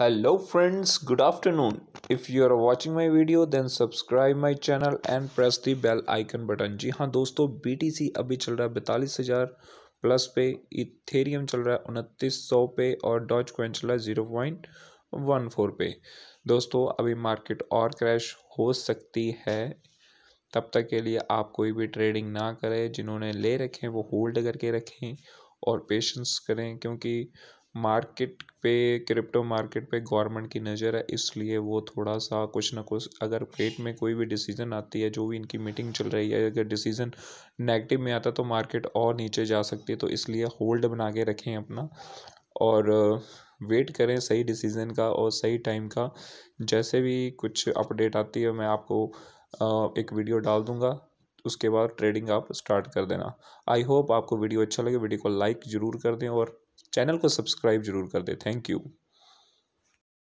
hello friends good afternoon if you are watching my video then subscribe my channel and press the bell icon button जी हाँ दोस्तों BTC अभी चल रहा है बैतालीस हज़ार प्लस पे इथेरियम चल रहा है उनतीस सौ पे और डॉच क्वेंट चल रहा है ज़ीरो पॉइंट वन फोर पे दोस्तों अभी मार्केट और क्रैश हो सकती है तब तक के लिए आप कोई भी ट्रेडिंग ना करें जिन्होंने ले रखें वो होल्ड करके रखें और पेशेंस करें क्योंकि मार्केट पे क्रिप्टो मार्केट पे गवर्नमेंट की नज़र है इसलिए वो थोड़ा सा कुछ ना कुछ अगर पेट में कोई भी डिसीज़न आती है जो भी इनकी मीटिंग चल रही है अगर डिसीज़न नेगेटिव में आता तो मार्केट और नीचे जा सकती है तो इसलिए होल्ड बना के रखें अपना और वेट करें सही डिसीज़न का और सही टाइम का जैसे भी कुछ अपडेट आती है मैं आपको एक वीडियो डाल दूँगा उसके बाद ट्रेडिंग आप स्टार्ट कर देना आई होप आपको वीडियो अच्छा लगे वीडियो को लाइक ज़रूर कर दें और चैनल को सब्सक्राइब जरूर कर दे थैंक यू